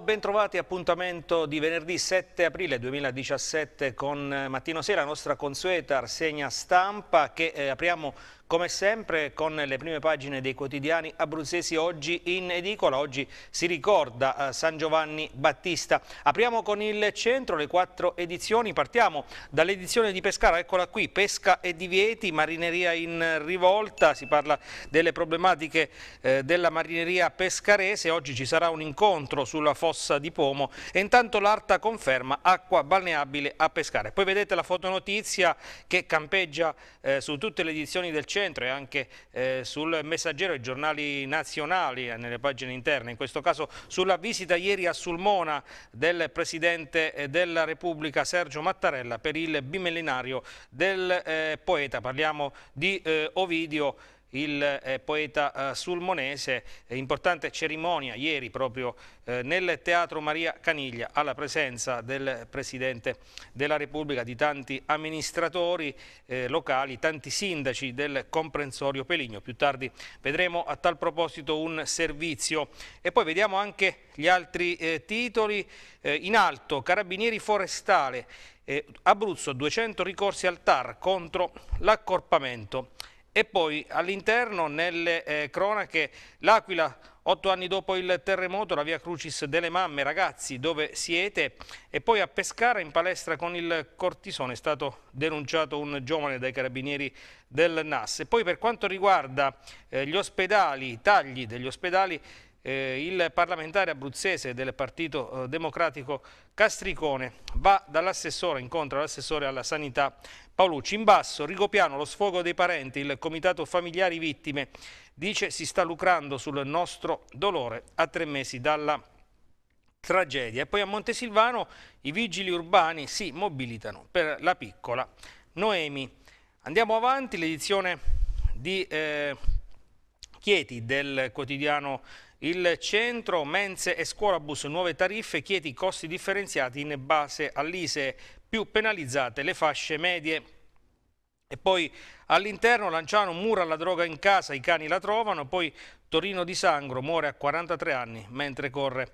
bentrovati, appuntamento di venerdì 7 aprile 2017 con eh, Mattino Sera, la nostra consueta rassegna stampa che eh, apriamo come sempre con le prime pagine dei quotidiani abruzzesi oggi in edicola, oggi si ricorda eh, San Giovanni Battista. Apriamo con il centro le quattro edizioni, partiamo dall'edizione di Pescara, eccola qui, pesca e divieti, marineria in rivolta, si parla delle problematiche eh, della marineria pescarese, oggi ci sarà un incontro sulla fossa di Pomo e intanto l'Arta conferma acqua balneabile a pescare. Poi vedete la fotonotizia che campeggia eh, su tutte le edizioni del centro centro e anche eh, sul messaggero e giornali nazionali eh, nelle pagine interne, in questo caso sulla visita ieri a Sulmona del Presidente eh, della Repubblica Sergio Mattarella per il bimellinario del eh, poeta, parliamo di eh, Ovidio il eh, poeta eh, sulmonese, importante cerimonia ieri proprio eh, nel Teatro Maria Caniglia alla presenza del Presidente della Repubblica, di tanti amministratori eh, locali, tanti sindaci del comprensorio Peligno. Più tardi vedremo a tal proposito un servizio e poi vediamo anche gli altri eh, titoli. in alto, Carabinieri Forestale, eh, Abruzzo 200 ricorsi al TAR contro l'accorpamento e poi all'interno, nelle eh, cronache, l'Aquila, otto anni dopo il terremoto, la via Crucis delle Mamme, ragazzi, dove siete? E poi a Pescara, in palestra con il cortisone, è stato denunciato un giovane dai carabinieri del NAS. E poi per quanto riguarda eh, gli ospedali, i tagli degli ospedali, eh, il parlamentare abruzzese del Partito eh, Democratico Castricone va dall'assessore, incontra l'assessore alla sanità Paolucci. In basso, Rigopiano, lo sfogo dei parenti, il comitato familiari vittime, dice si sta lucrando sul nostro dolore a tre mesi dalla tragedia. E poi a Montesilvano i vigili urbani si mobilitano per la piccola Noemi. Andiamo avanti, l'edizione di eh, Chieti del quotidiano il centro, mense e scuolabus, nuove tariffe, chiede i costi differenziati in base all'ISE, più penalizzate le fasce medie. E poi all'interno Lanciano mura la droga in casa, i cani la trovano, poi Torino di Sangro muore a 43 anni mentre corre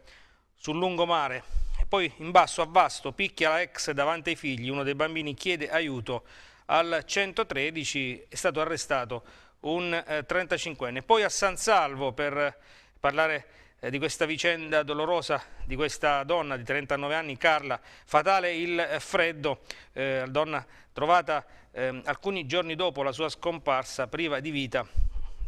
sul lungomare. E poi in basso a Vasto picchia la ex davanti ai figli, uno dei bambini chiede aiuto. Al 113 è stato arrestato un 35enne. Eh, poi a San Salvo per parlare eh, di questa vicenda dolorosa di questa donna di 39 anni, Carla, fatale il eh, freddo, eh, donna trovata eh, alcuni giorni dopo la sua scomparsa priva di vita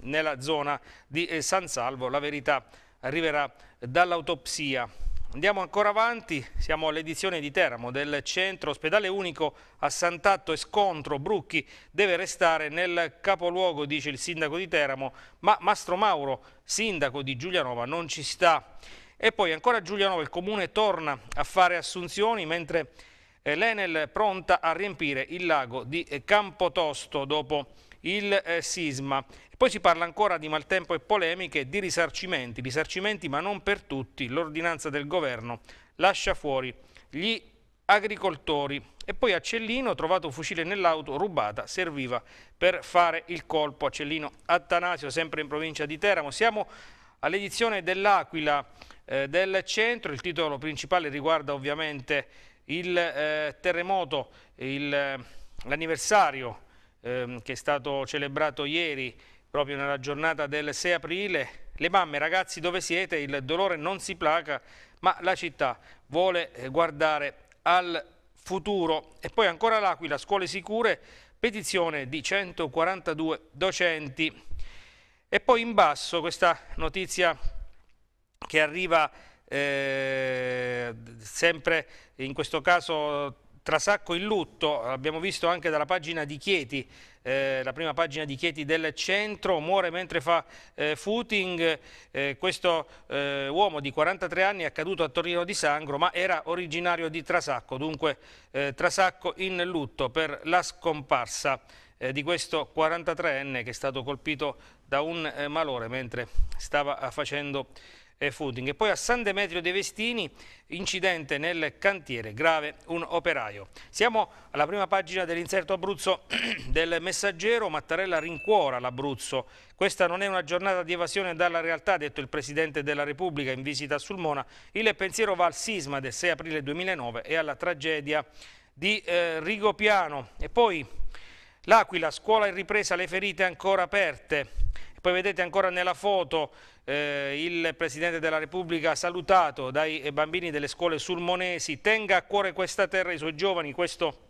nella zona di eh, San Salvo. La verità arriverà dall'autopsia Andiamo ancora avanti, siamo all'edizione di Teramo del centro ospedale unico a Sant'Atto e Scontro. Brucchi deve restare nel capoluogo, dice il sindaco di Teramo, ma Mastro Mauro, sindaco di Giulianova, non ci sta. E poi ancora Giulianova il comune torna a fare assunzioni mentre eh, l'Enel pronta a riempire il lago di eh, Campotosto dopo il eh, sisma. Poi si parla ancora di maltempo e polemiche, di risarcimenti, risarcimenti ma non per tutti, l'ordinanza del governo lascia fuori gli agricoltori. E poi Accellino, trovato un fucile nell'auto, rubata, serviva per fare il colpo. Accellino Attanasio, sempre in provincia di Teramo. Siamo all'edizione dell'Aquila eh, del centro, il titolo principale riguarda ovviamente il eh, terremoto, eh, l'anniversario ehm, che è stato celebrato ieri proprio nella giornata del 6 aprile. Le mamme, ragazzi, dove siete? Il dolore non si placa, ma la città vuole eh, guardare al futuro. E poi ancora l'Aquila, scuole sicure, petizione di 142 docenti. E poi in basso questa notizia che arriva eh, sempre in questo caso Trasacco in lutto, l'abbiamo visto anche dalla pagina di Chieti, eh, la prima pagina di Chieti del centro, muore mentre fa eh, footing, eh, questo eh, uomo di 43 anni è accaduto a Torino di Sangro ma era originario di Trasacco, dunque eh, Trasacco in lutto per la scomparsa eh, di questo 43enne che è stato colpito da un malore mentre stava facendo Fooding. E poi a San Demetrio dei Vestini, incidente nel cantiere, grave un operaio. Siamo alla prima pagina dell'inserto Abruzzo del Messaggero, Mattarella rincuora l'Abruzzo. Questa non è una giornata di evasione dalla realtà, ha detto il Presidente della Repubblica in visita a Sulmona. Il pensiero va al sisma del 6 aprile 2009 e alla tragedia di eh, Rigopiano. E poi L'Aquila, scuola in ripresa, le ferite ancora aperte. Poi vedete ancora nella foto eh, il Presidente della Repubblica salutato dai bambini delle scuole sulmonesi, tenga a cuore questa terra e i suoi giovani, questo...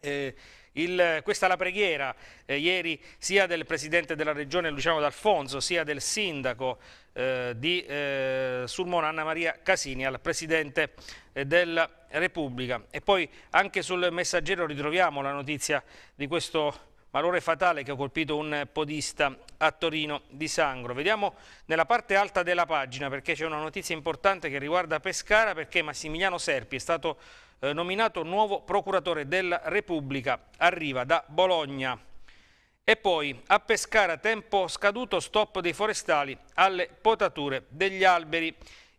Eh, il, questa è la preghiera eh, ieri sia del Presidente della Regione Luciano D'Alfonso sia del Sindaco eh, di eh, Sulmona Anna Maria Casini al Presidente eh, della Repubblica. E poi anche sul messaggero ritroviamo la notizia di questo malore fatale che ha colpito un podista a Torino di Sangro. Vediamo nella parte alta della pagina perché c'è una notizia importante che riguarda Pescara perché Massimiliano Serpi è stato eh, nominato nuovo procuratore della Repubblica, arriva da Bologna. E poi a Pescara tempo scaduto stop dei forestali alle potature degli alberi.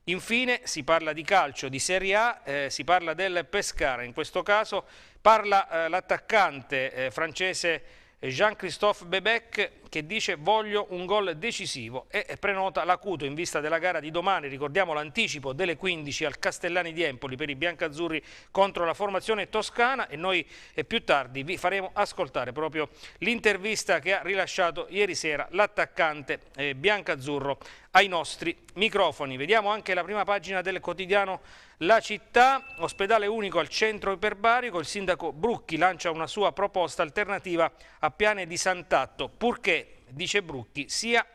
Infine si parla di calcio, di Serie A, eh, si parla del Pescara, in questo caso parla eh, l'attaccante eh, francese Jean-Christophe Bebec che dice voglio un gol decisivo e prenota l'acuto in vista della gara di domani, ricordiamo l'anticipo delle 15 al Castellani di Empoli per i biancazzurri contro la formazione toscana e noi più tardi vi faremo ascoltare proprio l'intervista che ha rilasciato ieri sera l'attaccante eh, biancazzurro ai nostri microfoni. Vediamo anche la prima pagina del quotidiano La Città, ospedale unico al centro iperbarico, il sindaco Brucchi lancia una sua proposta alternativa a piane di Sant'Atto, purché dice Brucchi, sia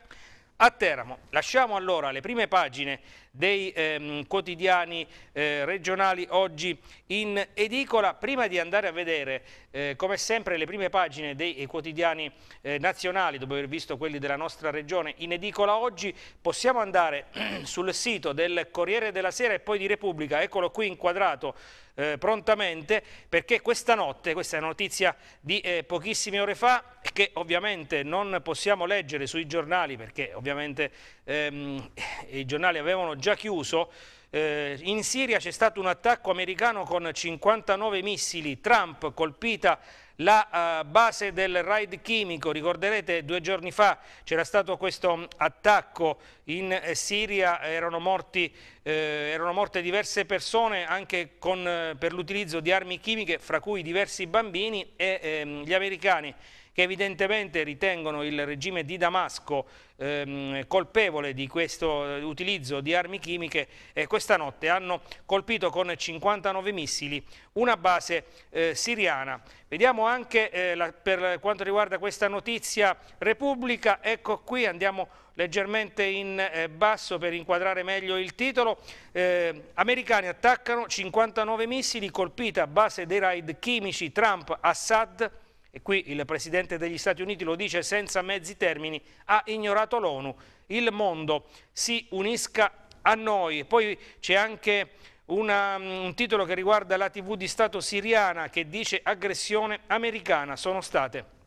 a Teramo. Lasciamo allora le prime pagine dei ehm, quotidiani eh, regionali oggi in edicola. Prima di andare a vedere eh, come sempre le prime pagine dei eh, quotidiani eh, nazionali, dopo aver visto quelli della nostra regione in edicola oggi, possiamo andare sul sito del Corriere della Sera e poi di Repubblica, eccolo qui inquadrato eh, prontamente perché questa notte, questa è una notizia di eh, pochissime ore fa che ovviamente non possiamo leggere sui giornali perché ovviamente ehm, i giornali avevano già chiuso, eh, in Siria c'è stato un attacco americano con 59 missili, Trump colpita la uh, base del raid chimico, ricorderete due giorni fa c'era stato questo attacco in eh, Siria, erano, morti, eh, erano, morte diverse persone anche con, eh, per l'utilizzo di armi chimiche, fra cui diversi bambini e ehm, gli americani che evidentemente ritengono il regime di Damasco ehm, colpevole di questo eh, utilizzo di armi chimiche e eh, questa notte hanno colpito con 59 missili una base eh, siriana. Vediamo anche eh, la, per quanto riguarda questa notizia Repubblica, ecco qui andiamo leggermente in eh, basso per inquadrare meglio il titolo, americani attaccano 59 missili colpita base dei raid chimici Trump-Assad e qui il Presidente degli Stati Uniti lo dice senza mezzi termini, ha ignorato l'ONU. Il mondo si unisca a noi. Poi c'è anche una, mm, un titolo che riguarda la TV di Stato siriana che dice aggressione americana. Sono state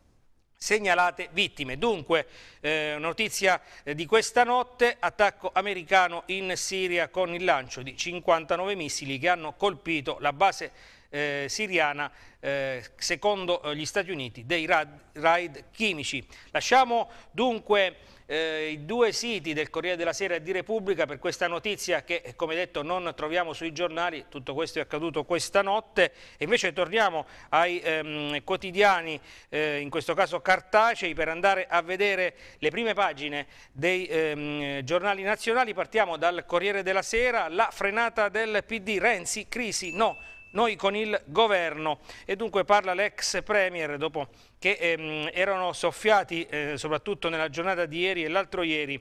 segnalate vittime. Dunque, eh, notizia eh, di questa notte, attacco americano in Siria con il lancio di 59 missili che hanno colpito la base eh, siriana, eh, secondo eh, gli Stati Uniti, dei raid, raid chimici. Lasciamo dunque eh, i due siti del Corriere della Sera e di Repubblica per questa notizia che eh, come detto non troviamo sui giornali, tutto questo è accaduto questa notte e invece torniamo ai ehm, quotidiani, eh, in questo caso cartacei, per andare a vedere le prime pagine dei ehm, giornali nazionali, partiamo dal Corriere della Sera, la frenata del PD, Renzi, crisi, no, noi con il governo. E dunque parla l'ex Premier dopo che ehm, erano soffiati eh, soprattutto nella giornata di ieri e l'altro ieri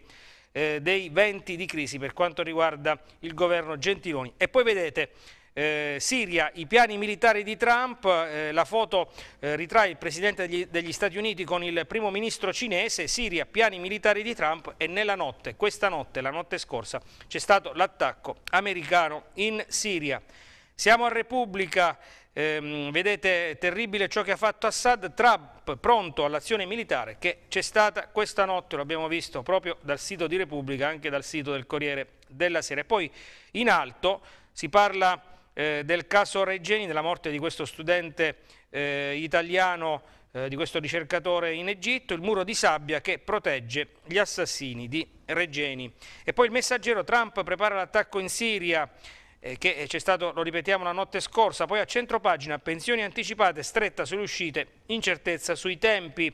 eh, dei venti di crisi per quanto riguarda il governo Gentiloni. E poi vedete eh, Siria, i piani militari di Trump, eh, la foto eh, ritrae il Presidente degli, degli, Stati Uniti con il Primo Ministro cinese, Siria, piani militari di Trump e nella notte, questa notte, la notte scorsa, c'è stato l'attacco americano in Siria. Siamo a Repubblica, ehm, vedete terribile ciò che ha fatto Assad, Trump pronto all'azione militare che c'è stata questa notte, lo abbiamo visto proprio dal sito di Repubblica, anche dal sito del Corriere della Sera. E poi in alto si parla eh, del caso Reggeni, della morte di questo studente eh, italiano, eh, di questo ricercatore in Egitto, il muro di sabbia che protegge gli assassini di Reggeni. E poi il messaggero Trump prepara l'attacco in Siria, eh, che eh, c'è stato, lo ripetiamo, la notte scorsa. Poi a centropagina, pensioni anticipate, stretta sulle uscite, incertezza sui tempi.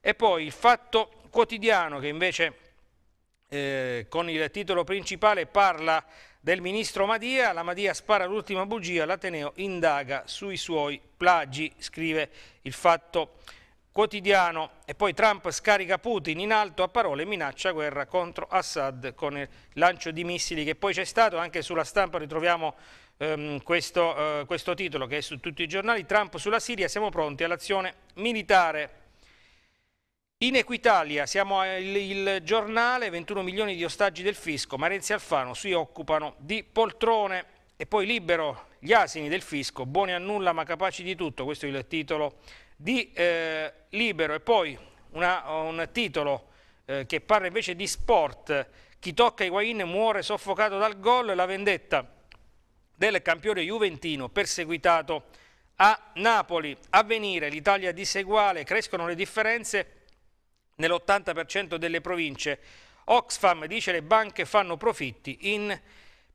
E poi il fatto quotidiano che invece eh, con il titolo principale parla del ministro Madia, la Madia spara l'ultima bugia, l'Ateneo indaga sui suoi plagi, scrive il fatto quotidiano quotidiano. E poi Trump scarica Putin in alto a parole e minaccia guerra contro Assad con il lancio di missili che poi c'è stato, anche sulla stampa ritroviamo ehm, questo, eh, questo titolo che è su tutti i giornali, Trump sulla Siria, siamo pronti all'azione militare. In Equitalia siamo il, il, giornale, 21 milioni di ostaggi del fisco, ma Renzi e Alfano si occupano di poltrone e poi libero gli asini del fisco, buoni a nulla ma capaci di tutto, questo è il titolo di eh, libero e poi una, un titolo eh, che parla invece di sport, chi tocca Higuain muore soffocato dal gol, la vendetta del campione juventino perseguitato a Napoli. avvenire l'Italia diseguale, crescono le differenze nell'80% delle province. Oxfam dice le banche fanno profitti in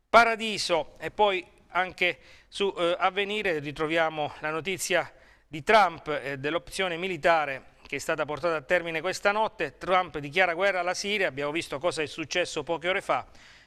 paradiso e poi anche su eh, Avvenire ritroviamo la notizia di Trump e dell'opzione militare che è stata portata a termine questa notte. Trump dichiara guerra alla Siria, abbiamo visto cosa è successo poche ore fa.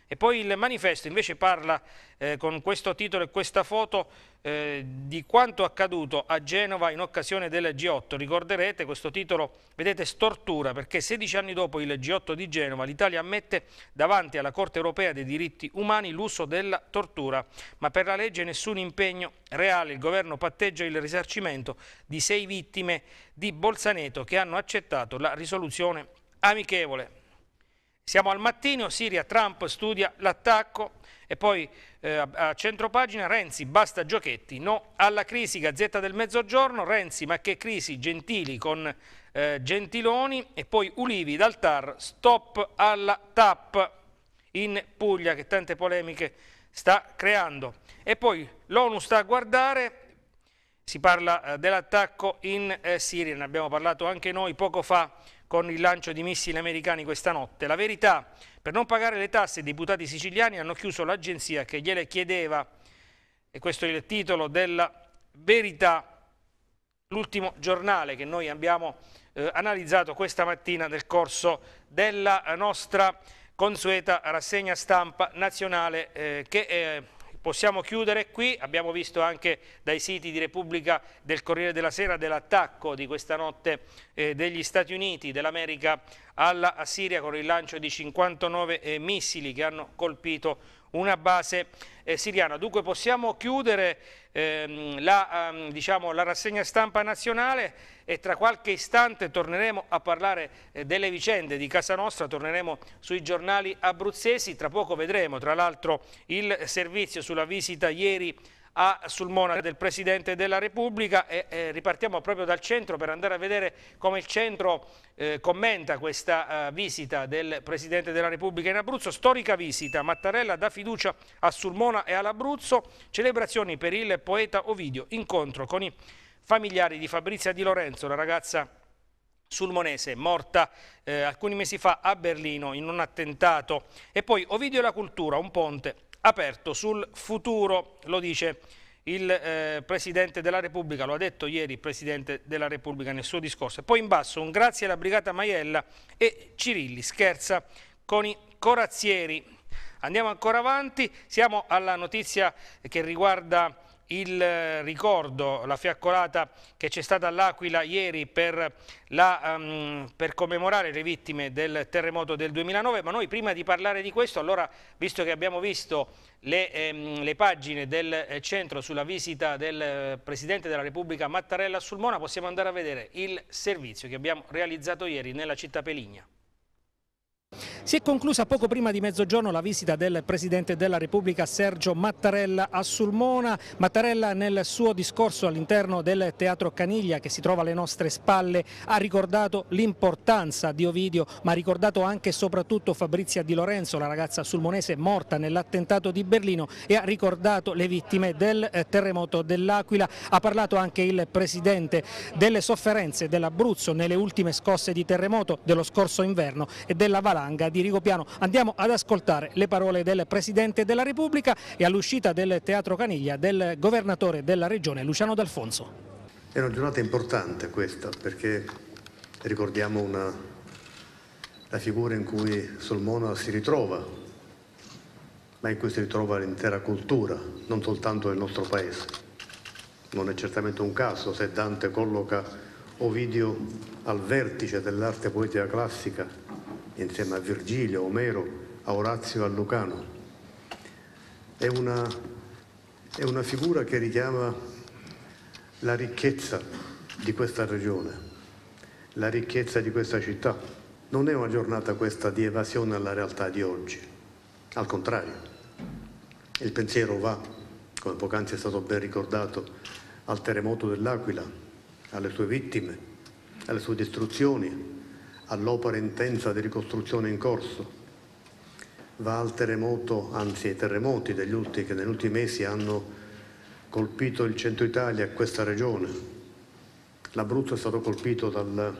E poi il manifesto invece parla eh, con questo titolo e questa foto eh, di quanto accaduto a Genova in occasione del G8. Ricorderete questo titolo, vedete, stortura perché 16 anni dopo il G8 di Genova l'Italia ammette davanti alla Corte Europea dei diritti umani l'uso della tortura, ma per la legge nessun impegno reale. Il governo patteggia il risarcimento di sei vittime di Bolzaneto che hanno accettato la risoluzione amichevole. Siamo al mattino, Siria, Trump studia l'attacco e poi eh, a centropagina Renzi, basta giochetti, no alla crisi, Gazzetta del Mezzogiorno, Renzi ma che crisi, Gentili con eh, Gentiloni e poi Ulivi dal TAR, stop alla TAP in Puglia che tante polemiche sta creando. E poi l'ONU sta a guardare, si parla eh, dell'attacco in eh, Siria, ne abbiamo parlato anche noi poco fa, con il lancio di missili americani questa notte. La verità, per non pagare le tasse i deputati siciliani hanno chiuso l'agenzia che gliele chiedeva, e questo è il titolo della verità, l'ultimo giornale che noi abbiamo eh, analizzato questa mattina nel corso della nostra consueta rassegna stampa nazionale eh, che... Eh, Possiamo chiudere qui, abbiamo visto anche dai siti di Repubblica del Corriere della Sera dell'attacco di questa notte eh, degli Stati Uniti, dell'America alla Siria con il lancio di 59 eh, missili che hanno colpito una base eh, siriana. Dunque possiamo chiudere ehm, la, ehm, diciamo, la, rassegna stampa nazionale e tra qualche istante torneremo a parlare eh, delle vicende di casa nostra, torneremo sui giornali abruzzesi, tra poco vedremo tra l'altro il servizio sulla visita ieri a Sulmona del Presidente della Repubblica e, e ripartiamo proprio dal centro per andare a vedere come il centro eh, commenta questa eh, visita del Presidente della Repubblica in Abruzzo, storica visita, Mattarella dà fiducia a Sulmona e all'Abruzzo, celebrazioni per il poeta Ovidio, incontro con i familiari di Fabrizia Di Lorenzo, la ragazza sulmonese morta eh, alcuni mesi fa a Berlino in un attentato e poi Ovidio e la cultura, un ponte aperto sul futuro, lo dice il eh, Presidente della Repubblica, lo ha detto ieri il Presidente della Repubblica nel suo discorso. E poi in basso un grazie alla Brigata Maiella e Cirilli scherza con i corazzieri. Andiamo ancora avanti, siamo alla notizia che riguarda il eh, ricordo, la fiaccolata che c'è stata all'Aquila ieri per, la, um, per, commemorare le vittime del terremoto del 2009, ma noi prima di parlare di questo, allora visto che abbiamo visto le, ehm, le pagine del eh, centro sulla visita del eh, Presidente della Repubblica Mattarella a Sulmona, possiamo andare a vedere il servizio che abbiamo realizzato ieri nella città Peligna. Si è conclusa poco prima di mezzogiorno la visita del Presidente della Repubblica Sergio Mattarella a Sulmona. Mattarella nel suo discorso all'interno del Teatro Caniglia che si trova alle nostre spalle ha ricordato l'importanza di Ovidio ma ha ricordato anche e soprattutto Fabrizia Di Lorenzo, la ragazza sulmonese morta nell'attentato di Berlino e ha ricordato le vittime del eh, terremoto dell'Aquila. Ha parlato anche il Presidente delle sofferenze dell'Abruzzo nelle ultime scosse di terremoto dello scorso inverno e della Valle Valanga di Rigopiano. Andiamo ad ascoltare le parole del Presidente della Repubblica e all'uscita del Teatro Caniglia del Governatore della Regione Luciano D'Alfonso. È una giornata importante questa perché ricordiamo una, la figura in cui Solmona si ritrova, ma in cui si ritrova l'intera cultura, non soltanto il nostro paese. Non è certamente un caso se Dante colloca Ovidio al vertice dell'arte poetica classica insieme a Virgilio, a Omero, a Orazio a Lucano. È una, è una figura che richiama la ricchezza di questa regione, la ricchezza di questa città. Non è una giornata questa di evasione alla realtà di oggi, al contrario. Il pensiero va, come poc'anzi è stato ben ricordato, al terremoto dell'Aquila, alle sue vittime, alle sue distruzioni, all'opera intensa di ricostruzione in corso, va al terremoto, anzi ai terremoti degli ultimi, che negli ultimi mesi hanno colpito il centro Italia e questa regione. L'Abruzzo è stato colpito dal,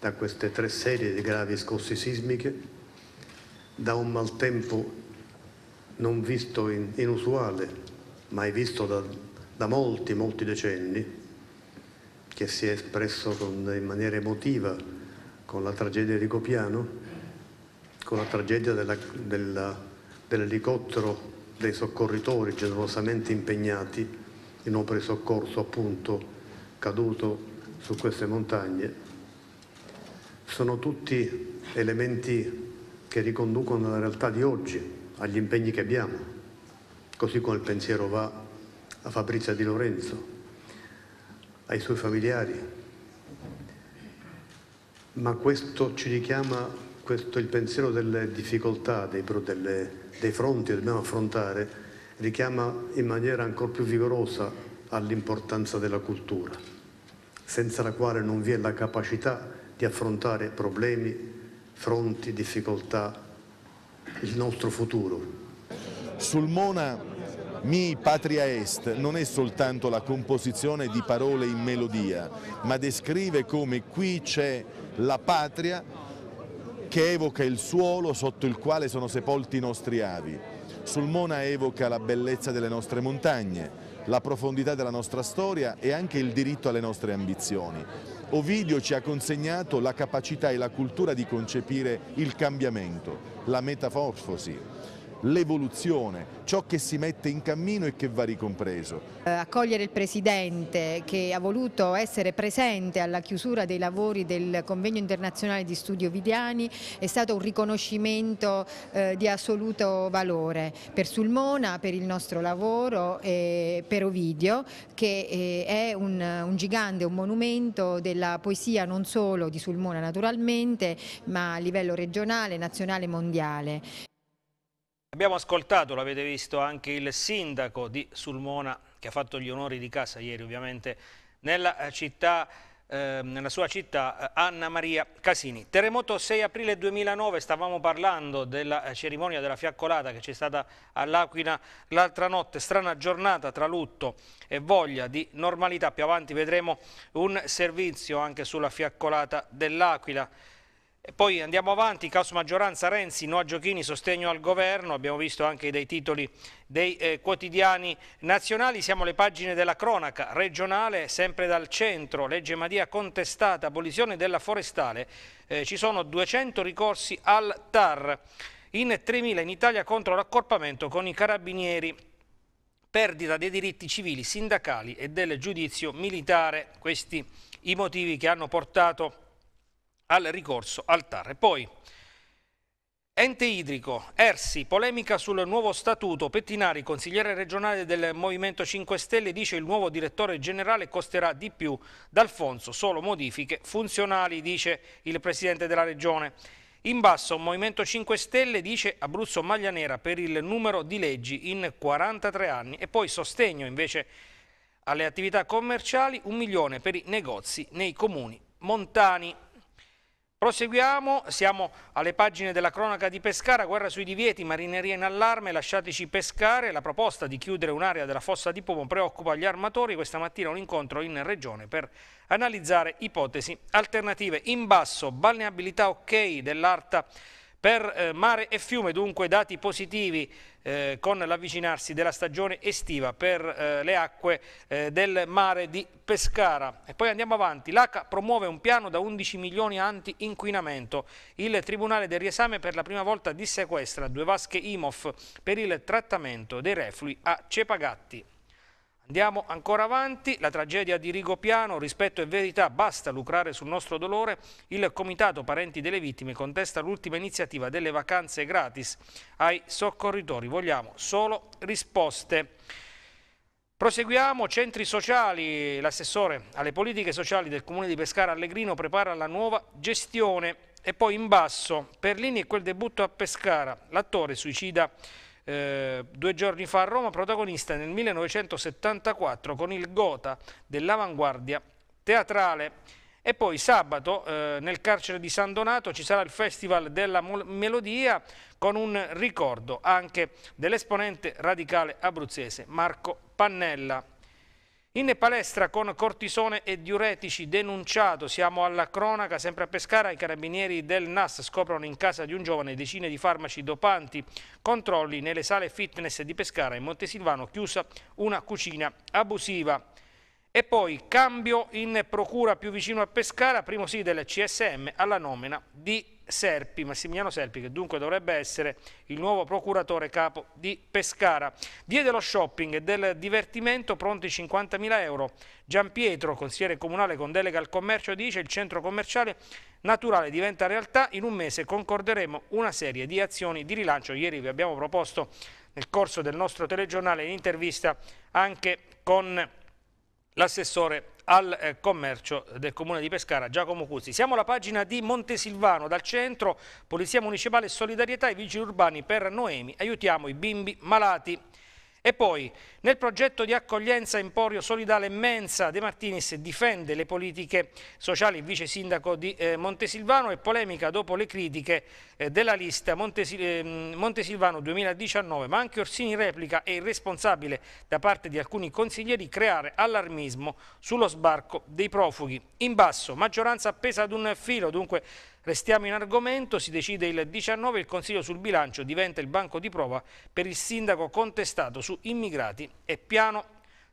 da queste tre serie di gravi scossi sismiche, da un maltempo non visto in, inusuale, mai visto da, da molti, molti decenni, che si è espresso con, in maniera emotiva con la tragedia di Copiano, con la tragedia dell'elicottero dei soccorritori generosamente impegnati in opere di soccorso appunto caduto su queste montagne. Sono tutti elementi che riconducono alla realtà di oggi, agli impegni che abbiamo, così come il pensiero va a Fabrizia Di Lorenzo, ai suoi familiari, ma questo ci richiama questo, il pensiero delle difficoltà, dei, delle, dei fronti che dobbiamo affrontare, richiama in maniera ancora più vigorosa all'importanza della cultura, senza la quale non vi è la capacità di affrontare problemi, fronti, difficoltà, il nostro futuro. Sul Mona mi Patria Est non è soltanto la composizione di parole in melodia, ma descrive come qui c'è la patria che evoca il suolo sotto il quale sono sepolti i nostri avi. Sulmona evoca la bellezza delle nostre montagne, la profondità della nostra storia e anche il diritto alle nostre ambizioni. Ovidio ci ha consegnato la capacità e la cultura di concepire il cambiamento, la metamorfosi l'evoluzione, ciò che si mette in cammino e che va ricompreso. Eh, accogliere il Presidente che ha voluto essere presente alla chiusura dei lavori del Convegno internazionale di Studio ovidiani è stato un riconoscimento eh, di assoluto valore per Sulmona, per il nostro lavoro e per Ovidio che eh, è un gigante, un monumento della poesia non solo di Sulmona naturalmente ma a livello regionale, nazionale e mondiale. Abbiamo ascoltato, l'avete visto, anche il sindaco di Sulmona che ha fatto gli onori di casa ieri ovviamente nella, eh, città, eh, nella sua città eh, Anna Maria Casini. Terremoto 6 aprile 2009, stavamo parlando della eh, cerimonia della fiaccolata che c'è stata all'Aquila l'altra notte, strana giornata tra lutto e voglia di normalità, più avanti vedremo un servizio anche sulla fiaccolata dell'Aquila poi andiamo avanti, caos maggioranza Renzi, no a Giochini, sostegno al governo, abbiamo visto anche dei titoli dei eh, quotidiani nazionali, siamo alle pagine della cronaca regionale, sempre dal centro, legge Madia contestata, abolizione della forestale, eh, ci sono 200 ricorsi al TAR, in 3.000 in Italia contro l'accorpamento con i carabinieri perdita dei diritti civili, sindacali e del giudizio militare, questi i motivi che hanno portato al ricorso al TAR. Poi, Ente idrico, Ersi, polemica sul nuovo statuto, Pettinari, consigliere regionale del Movimento 5 Stelle, dice il nuovo direttore generale costerà di più, D'Alfonso solo modifiche funzionali, dice il presidente della regione. In basso Movimento 5 Stelle dice Abruzzo maglia nera per il numero di leggi in 43 anni e poi sostegno invece alle attività commerciali, un milione per i negozi nei comuni montani. Proseguiamo, siamo alle pagine della cronaca di Pescara, guerra sui divieti, marineria in allarme, lasciateci pescare, la proposta di chiudere un'area della fossa di Pomo preoccupa gli armatori, questa mattina un incontro in regione per analizzare ipotesi alternative. In basso, balneabilità ok dell'Arta per eh, mare e fiume, dunque dati positivi eh, con l'avvicinarsi della stagione estiva per eh, le acque eh, del mare di Pescara. E poi andiamo avanti, l'ACA promuove un piano da 11 milioni anti-inquinamento, il Tribunale del Riesame per la prima volta dissequestra due vasche IMOF per il trattamento dei reflui a Cepagatti. Andiamo ancora avanti, la tragedia di Rigopiano, rispetto e verità, basta lucrare sul nostro dolore, il Comitato Parenti delle Vittime contesta l'ultima iniziativa delle vacanze gratis ai soccorritori, vogliamo solo risposte. Proseguiamo, centri sociali, l'assessore alle politiche sociali del Comune di Pescara Allegrino prepara la nuova gestione e poi in basso, Perlini e quel debutto a Pescara, l'attore suicida eh, due giorni fa a Roma, protagonista nel 1974 con il Gota dell'avanguardia teatrale. E poi sabato eh, nel carcere di San Donato ci sarà il Festival della Melodia con un ricordo anche dell'esponente radicale abruzzese Marco Pannella. In palestra con cortisone e diuretici denunciato, siamo alla cronaca, sempre a Pescara, i carabinieri del NAS scoprono in casa di un giovane decine di farmaci dopanti, controlli nelle sale fitness di Pescara, in Montesilvano chiusa una cucina abusiva. E poi cambio in procura più vicino a Pescara, primo sì del CSM alla nomina di Serpi, Massimiliano Serpi, che dunque dovrebbe essere il nuovo procuratore capo di Pescara. Dia dello shopping e del divertimento pronti 50.000 euro. Gian Pietro, consigliere comunale con delega al commercio, dice il centro commerciale naturale diventa realtà. In un mese concorderemo una serie di azioni di rilancio. Ieri vi abbiamo proposto nel corso del nostro telegiornale in intervista anche con l'assessore al eh, commercio del comune di Pescara, Giacomo Cuzzi. Siamo alla pagina di Montesilvano, dal centro, Polizia Municipale Solidarietà e Vigili Urbani per Noemi, aiutiamo i bimbi malati. E poi, nel progetto di accoglienza Emporio Solidale Mensa, De Martinis difende le politiche sociali, il vice sindaco di eh, Montesilvano e polemica dopo le critiche eh, della lista Montesi ehm, Montesilvano 2019, ma anche Orsini replica è irresponsabile da parte di alcuni consiglieri creare allarmismo sullo sbarco dei profughi. In basso, maggioranza appesa ad un filo, dunque Restiamo in argomento, si decide il 19, il Consiglio sul bilancio diventa il banco di prova per il sindaco contestato su immigrati e piano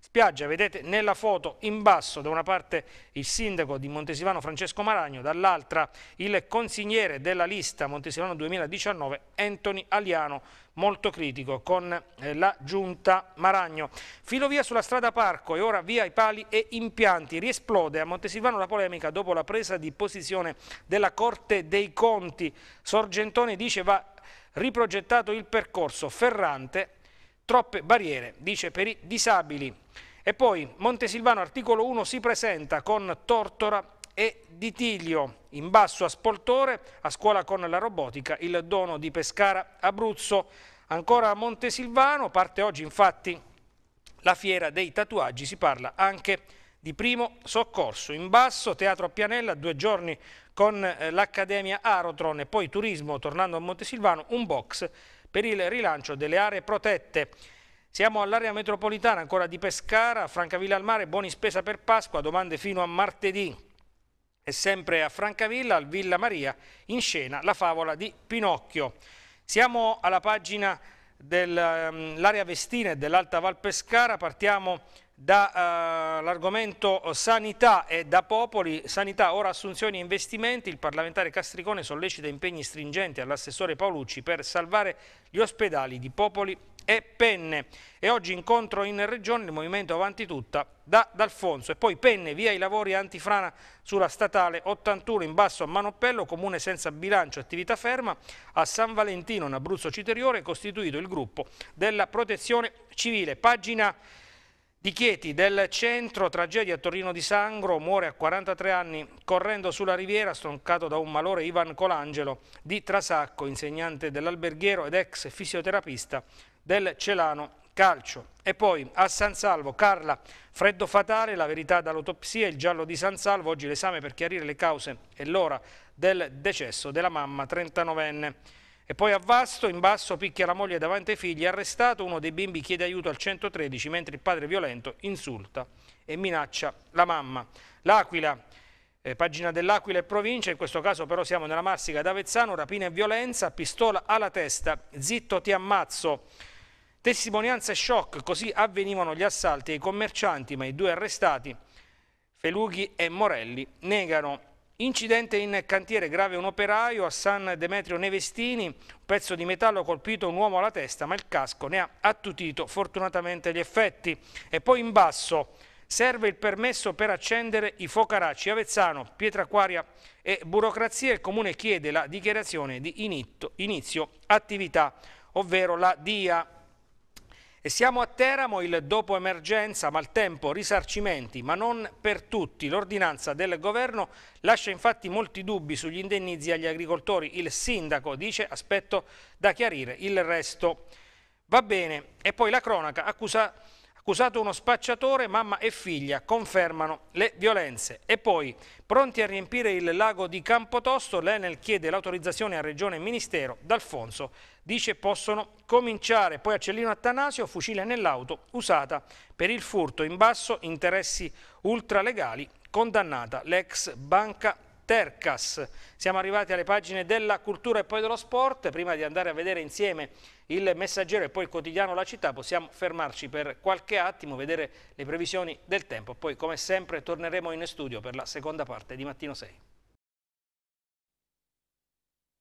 spiaggia, vedete nella foto in basso da una parte il sindaco di Montesilvano Francesco Maragno, dall'altra il consigliere della lista Montesilvano 2019 Anthony Aliano, molto critico con eh, la giunta Maragno. Filovia sulla strada Parco e ora via i pali e impianti. Riesplode a Montesilvano la polemica dopo la presa di posizione della Corte dei Conti. Sorgentone dice va riprogettato il percorso Ferrante troppe barriere, dice per i disabili. E poi Montesilvano articolo 1 si presenta con Tortora e Ditiglio In basso a Spoltore, a scuola con la robotica, il dono di Pescara Abruzzo. Ancora a Montesilvano, parte oggi infatti la fiera dei tatuaggi, si parla anche di primo soccorso. In basso, teatro a Pianella, due giorni con eh, l'Accademia Arotron e poi turismo, tornando a Montesilvano, un box per il rilancio delle aree protette. Siamo all'area metropolitana ancora di Pescara, Francavilla al mare, buoni spesa per Pasqua, domande fino a martedì. E sempre a Francavilla, al Villa Maria, in scena la favola di Pinocchio. Siamo alla pagina dell'area ehm, Vestina e dell'Alta Val Pescara, partiamo dall'argomento eh, sanità e da popoli, sanità ora assunzioni e investimenti, il parlamentare Castricone sollecita impegni stringenti all'assessore Paolucci per salvare gli ospedali di popoli e penne. E oggi incontro in Regione il Movimento Avanti Tutta da D'Alfonso e poi penne via i lavori antifrana sulla statale 81 in basso a Manopello, comune senza bilancio, attività ferma, a San Valentino in Abruzzo Citeriore, costituito il gruppo della protezione civile. Pagina di Chieti, del centro, tragedia a Torino di Sangro, muore a 43 anni correndo sulla riviera, stroncato da un malore Ivan Colangelo di Trasacco, insegnante dell'alberghiero ed ex fisioterapista del Celano Calcio. E poi a San Salvo, Carla, freddo fatale, la verità dall'autopsia, il giallo di San Salvo, oggi l'esame per chiarire le cause e l'ora del decesso della mamma 39enne. E poi a Vasto, in basso, picchia la moglie davanti ai figli, arrestato, uno dei bimbi chiede aiuto al 113, mentre il padre violento insulta e minaccia la mamma. L'Aquila, eh, pagina dell'Aquila e provincia, in questo caso però siamo nella Marsica d'Avezzano, rapina e violenza, pistola alla testa, zitto ti ammazzo. Testimonianze shock, così avvenivano gli assalti ai commercianti, ma i due arrestati, Felughi e Morelli, negano Incidente in cantiere grave un operaio a San Demetrio Nevestini, un pezzo di metallo colpito un uomo alla testa ma il casco ne ha attutito fortunatamente gli effetti. E poi in basso serve il permesso per accendere i focaracci. Avezzano, Pietraquaria e Burocrazia, il Comune chiede la dichiarazione di inizio attività, ovvero la DIA. E siamo a Teramo, il dopo emergenza, maltempo, risarcimenti, ma non per tutti. L'ordinanza del governo lascia infatti molti dubbi sugli indennizi agli agricoltori. Il sindaco dice aspetto da chiarire il resto. Va bene. E poi la cronaca accusa Accusato uno spacciatore, mamma e figlia confermano le violenze. E poi, pronti a riempire il lago di Campotosto, l'Enel chiede l'autorizzazione a Regione e Ministero. D'Alfonso dice possono cominciare. Poi a Cellino Attanasio, fucile nell'auto, usata per il furto in basso, interessi ultralegali, condannata l'ex banca Tercas. Siamo arrivati alle pagine della cultura e poi dello sport. Prima di andare a vedere insieme il messaggero e poi il quotidiano La Città possiamo fermarci per qualche attimo, vedere le previsioni del tempo. Poi come sempre torneremo in studio per la seconda parte di Mattino 6.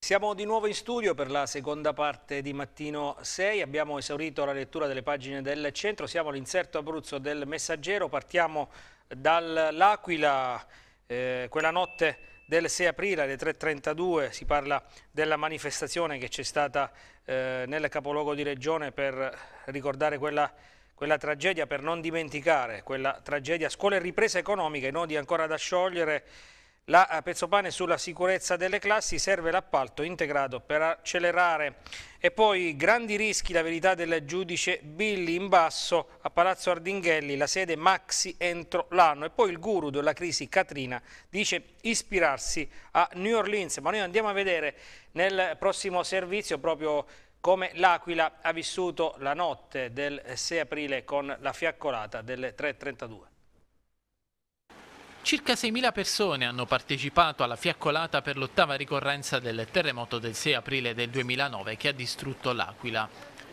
Siamo di nuovo in studio per la seconda parte di Mattino 6, abbiamo esaurito la lettura delle pagine del centro, siamo all'inserto Abruzzo del Messaggero, partiamo dall'Aquila, eh, quella notte del 6 aprile alle 3.32 si parla della manifestazione che c'è stata eh, nel capoluogo di Regione per ricordare quella, quella, tragedia, per non dimenticare quella tragedia. Scuole riprese economiche, nodi ancora da sciogliere la eh, Pezzopane sulla sicurezza delle classi serve l'appalto integrato per accelerare. E poi grandi rischi, la verità del giudice Billy in basso a Palazzo Ardinghelli, la sede Maxi entro l'anno. E poi il guru della crisi Catrina dice ispirarsi a New Orleans. Ma noi andiamo a vedere nel prossimo servizio proprio come l'Aquila ha vissuto la notte del 6 aprile con la fiaccolata delle 3.32. Circa 6.000 persone hanno partecipato alla fiaccolata per l'ottava ricorrenza del terremoto del 6 aprile del 2009 che ha distrutto l'Aquila.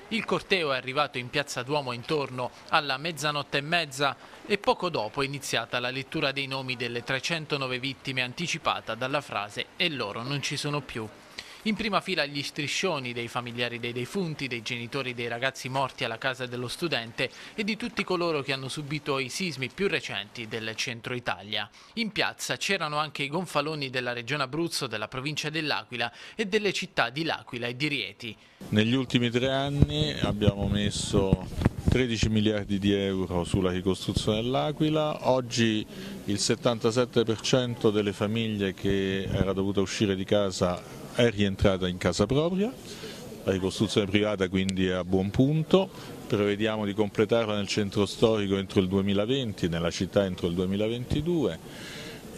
Il corteo è arrivato in Piazza Duomo intorno alla mezzanotte e mezza e poco dopo è iniziata la lettura dei nomi delle 309 vittime anticipata dalla frase «E loro non ci sono più». In prima fila gli striscioni dei familiari dei defunti, dei genitori dei ragazzi morti alla casa dello studente e di tutti coloro che hanno subito i sismi più recenti del centro Italia. In piazza c'erano anche i gonfaloni della regione Abruzzo, della provincia dell'Aquila e delle città di L'Aquila e di Rieti. Negli ultimi tre anni abbiamo messo 13 miliardi di euro sulla ricostruzione dell'Aquila, oggi il 77% delle famiglie che era dovuta uscire di casa è rientrata in casa propria, la ricostruzione privata quindi è a buon punto, prevediamo di completarla nel centro storico entro il 2020, nella città entro il 2022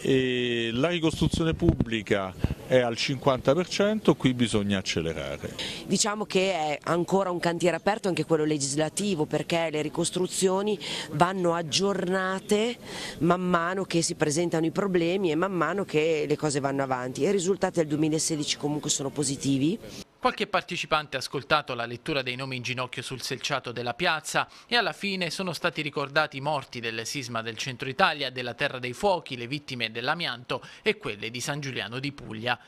e la ricostruzione pubblica è al 50%, qui bisogna accelerare. Diciamo che è ancora un cantiere aperto anche quello legislativo perché le ricostruzioni vanno aggiornate man mano che si presentano i problemi e man mano che le cose vanno avanti. I risultati del 2016 comunque sono positivi. Qualche partecipante ha ascoltato la lettura dei nomi in ginocchio sul selciato della piazza e alla fine sono stati ricordati i morti del sisma del centro Italia, della Terra dei Fuochi, le vittime dell'amianto e quelle di San Giuliano di Puglia.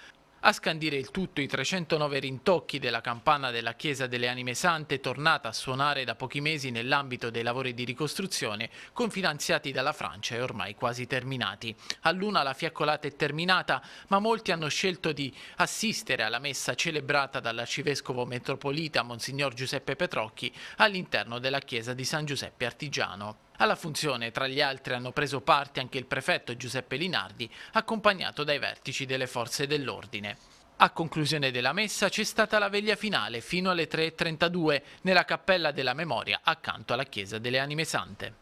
A scandire il tutto i 309 rintocchi della campana della Chiesa delle Anime Sante tornata a suonare da pochi mesi nell'ambito dei lavori di ricostruzione confinanziati dalla Francia e ormai quasi terminati. All'una la fiaccolata è terminata ma molti hanno scelto di assistere alla messa celebrata dall'arcivescovo metropolita Monsignor Giuseppe Petrocchi all'interno della Chiesa di San Giuseppe Artigiano. Alla funzione, tra gli altri, hanno preso parte anche il prefetto Giuseppe Linardi, accompagnato dai vertici delle forze dell'ordine. A conclusione della messa c'è stata la veglia finale fino alle 3.32 nella Cappella della Memoria accanto alla Chiesa delle Anime Sante.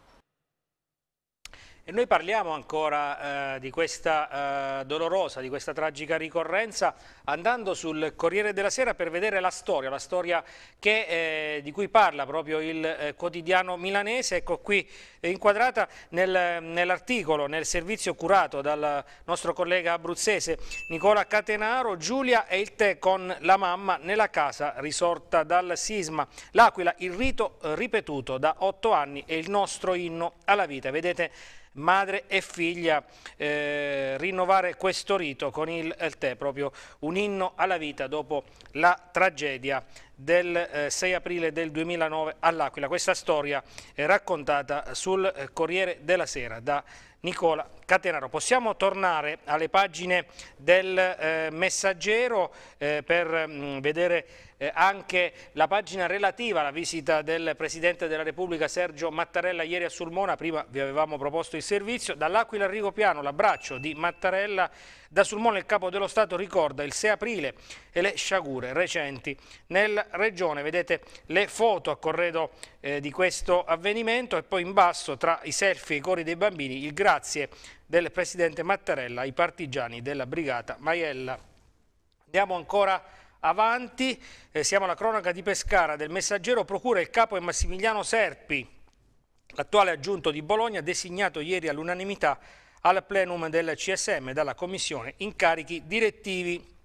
E noi parliamo ancora eh, di questa eh, dolorosa, di questa tragica ricorrenza, andando sul Corriere della Sera per vedere la storia, la storia che, eh, di cui parla proprio il eh, quotidiano milanese, ecco qui eh, inquadrata nel, nell'articolo, nel servizio curato dal nostro collega abruzzese Nicola Catenaro, Giulia e il tè con la mamma nella casa risorta dal sisma, l'Aquila, il rito eh, ripetuto da otto anni e il nostro inno alla vita. Vedete madre e figlia, eh, rinnovare questo rito con il, il tè, proprio un inno alla vita dopo la tragedia del 6 eh, aprile del 2009 all'Aquila. Questa storia è raccontata sul eh, Corriere della Sera da Nicola Catenaro. Possiamo tornare alle pagine del eh, Messaggero per mm, vedere eh, anche la pagina relativa alla visita del Presidente della Repubblica Sergio Mattarella ieri a Sulmona, prima vi avevamo proposto il servizio, dall'Aquila a Rigopiano l'abbraccio di Mattarella da Sulmona il Capo dello Stato ricorda il 6 aprile e le sciagure recenti nella regione, vedete le foto a corredo eh, di questo avvenimento e poi in basso tra i selfie e i cori dei bambini il grazie del Presidente Mattarella ai partigiani della Brigata Maiella. Andiamo ancora a Avanti, eh, siamo alla cronaca di Pescara, del messaggero procura il capo è Massimiliano Serpi, l'attuale aggiunto di Bologna, designato ieri all'unanimità al plenum del CSM dalla Commissione incarichi direttivi.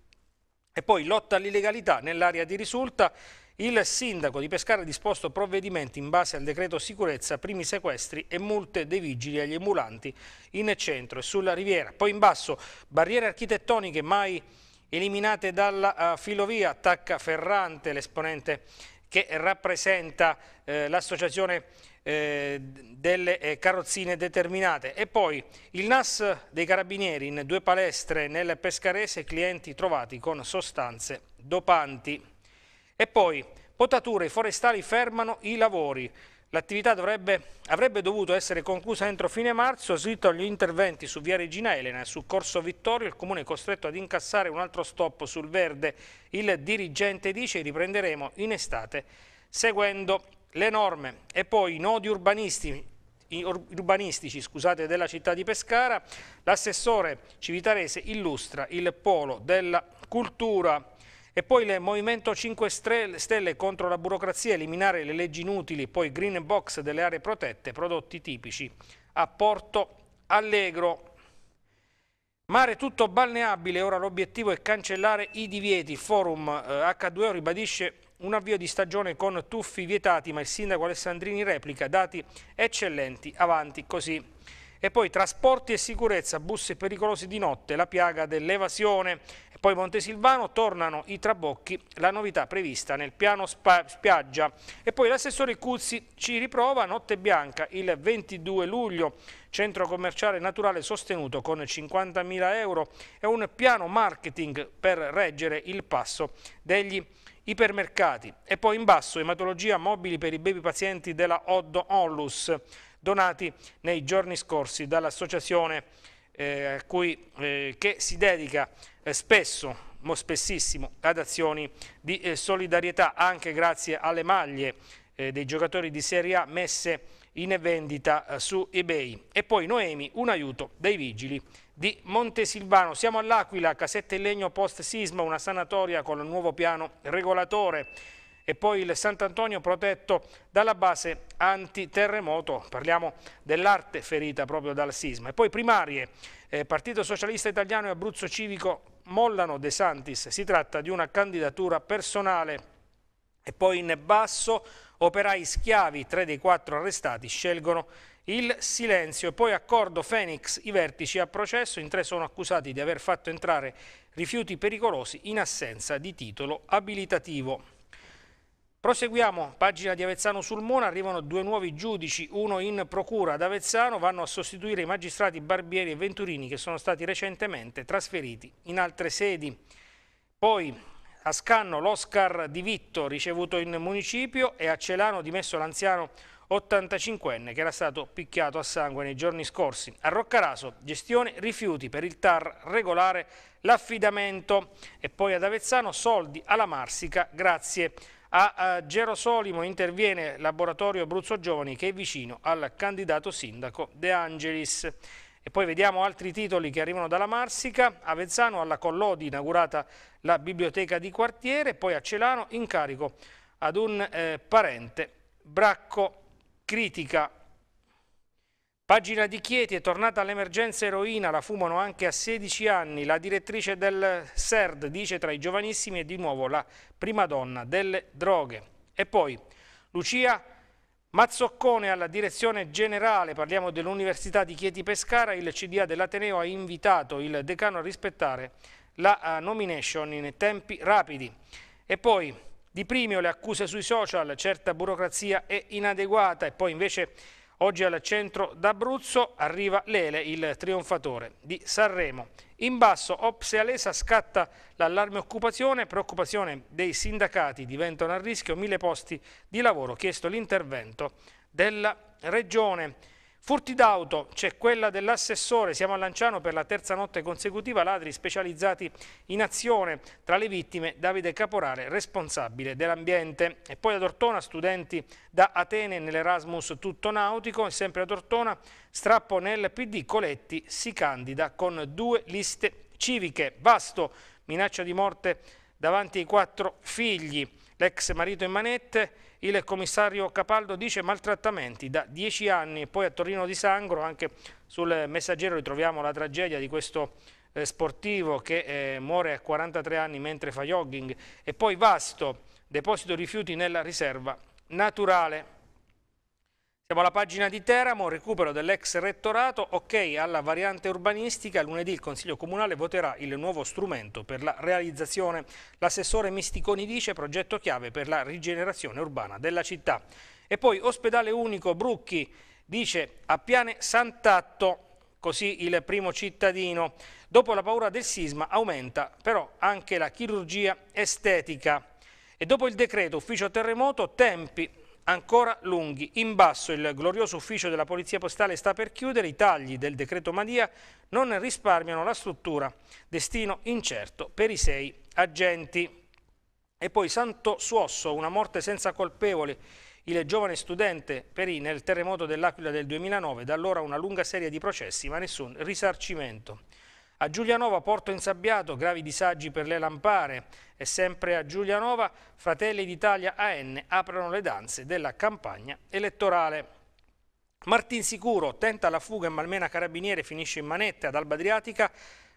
E poi lotta all'illegalità nell'area di risulta. Il sindaco di Pescara ha disposto provvedimenti in base al decreto sicurezza, primi sequestri e multe dei vigili agli emulanti in centro e sulla riviera. Poi in basso barriere architettoniche mai eliminate dalla eh, filovia, attacca Ferrante, l'esponente che rappresenta eh, l'associazione eh, delle eh, carrozzine determinate. E poi il NAS dei carabinieri in due palestre nel Pescarese, clienti trovati con sostanze dopanti. E poi potature forestali fermano i lavori. L'attività avrebbe dovuto essere conclusa entro fine marzo, slitto agli interventi su via Regina Elena e su Corso Vittorio, il comune è costretto ad incassare un altro stop sul verde. Il dirigente dice riprenderemo in estate seguendo le norme. E poi i nodi urbanisti, urbanistici scusate, della città di Pescara, l'assessore civitarese illustra il polo della cultura e poi il Movimento 5 Stelle contro la burocrazia, eliminare le leggi inutili, poi green box delle aree protette, prodotti tipici a Porto Allegro. Mare tutto balneabile, ora l'obiettivo è cancellare i divieti. forum H2O eh, ribadisce un avvio di stagione con tuffi vietati, ma il sindaco Alessandrini replica dati eccellenti, avanti così. E poi trasporti e sicurezza, bus pericolosi di notte, la piaga dell'evasione. Poi Montesilvano tornano i trabocchi, la novità prevista nel piano spiaggia. E poi l'assessore Cuzzi ci riprova Notte Bianca il 22 luglio, centro commerciale naturale sostenuto con 50.000 euro e un piano marketing per reggere il passo degli ipermercati. E poi in basso ematologia mobili per i baby pazienti della Oddo Onlus, donati nei giorni scorsi dall'associazione eh, cui, eh, che si dedica eh, spesso spessissimo ad azioni di eh, solidarietà anche grazie alle maglie eh, dei giocatori di Serie A messe in vendita su eBay. E poi Noemi, un aiuto dai vigili di Montesilvano. Siamo all'Aquila, casetta in legno post sisma, una sanatoria con il nuovo piano regolatore e poi il Sant'Antonio protetto dalla base antiterremoto, parliamo dell'arte ferita proprio dal sisma. E poi primarie, eh, Partito Socialista Italiano e Abruzzo Civico mollano De Santis, si tratta di una candidatura personale. E poi in basso operai schiavi, tre dei quattro arrestati scelgono il silenzio. E poi accordo Fenix, i vertici a processo, in tre sono accusati di aver fatto entrare rifiuti pericolosi in assenza di titolo abilitativo. Proseguiamo, pagina di Avezzano sul Mona, arrivano due nuovi giudici, uno in procura ad Avezzano, vanno a sostituire i magistrati Barbieri e Venturini che sono stati recentemente trasferiti in altre sedi. Poi a Scanno l'Oscar di Vitto ricevuto in municipio e a Celano dimesso l'anziano 85enne che era stato picchiato a sangue nei giorni scorsi. A Roccaraso gestione rifiuti per il TAR regolare l'affidamento e poi ad Avezzano soldi alla Marsica grazie a Gerosolimo interviene laboratorio Abruzzo Giovani che è vicino al candidato sindaco De Angelis. E poi vediamo altri titoli che arrivano dalla Marsica, Avezzano alla Collodi inaugurata la biblioteca di quartiere, poi a Celano incarico ad un eh, parente. Bracco critica Pagina di Chieti è tornata all'emergenza eroina, la fumano anche a 16 anni. La direttrice del SERD dice tra i giovanissimi è di nuovo la prima donna delle droghe. E poi Lucia Mazzoccone alla direzione generale, parliamo dell'Università di Chieti Pescara, il CDA dell'Ateneo ha invitato il decano a rispettare la eh, nomination in tempi rapidi. E poi di primio le accuse sui social, certa burocrazia è inadeguata e poi invece Oggi al centro d'Abruzzo arriva Lele, il trionfatore di Sanremo. In basso Opse Alesa scatta l'allarme occupazione, preoccupazione dei sindacati, diventano a rischio mille posti di lavoro, chiesto l'intervento della Regione. Furti d'auto, c'è quella dell'assessore, siamo a Lanciano per la terza notte consecutiva, ladri specializzati in azione, tra le vittime Davide Caporale, responsabile dell'ambiente. E poi a Tortona, studenti da Atene nell'Erasmus tutto nautico, e sempre a Tortona, strappo nel PD Coletti si candida con due liste civiche. Vasto, minaccia di morte davanti ai quattro figli, l'ex marito in manette, il commissario Capaldo dice maltrattamenti da dieci anni e poi a Torino di Sangro, anche sul messaggero ritroviamo la tragedia di questo eh, sportivo che eh, muore a 43 anni mentre fa jogging e poi Vasto, deposito rifiuti nella riserva naturale. Siamo alla pagina di Teramo, recupero dell'ex rettorato, ok alla variante urbanistica, lunedì il Consiglio Comunale voterà il nuovo strumento per la realizzazione. L'assessore Misticoni dice progetto chiave per la rigenerazione urbana della città. E poi ospedale unico Brucchi dice a Piane Sant'Atto, così il primo cittadino. Dopo la paura del sisma aumenta però anche la chirurgia estetica. E dopo il decreto ufficio terremoto tempi ancora lunghi. In basso il glorioso ufficio della Polizia Postale sta per chiudere, i tagli del decreto Madia non risparmiano la struttura, destino incerto per i sei agenti. E poi Santo Suosso, una morte senza colpevoli. Il giovane studente perì nel terremoto dell'Aquila del 2009, da allora una lunga serie di processi ma nessun risarcimento. A Giulianova porto insabbiato, gravi disagi per le lampare e sempre a Giulianova Fratelli d'Italia AN aprono le danze della campagna elettorale. Martin Sicuro tenta la fuga e malmena carabiniere, finisce in manette ad Alba Adriatica,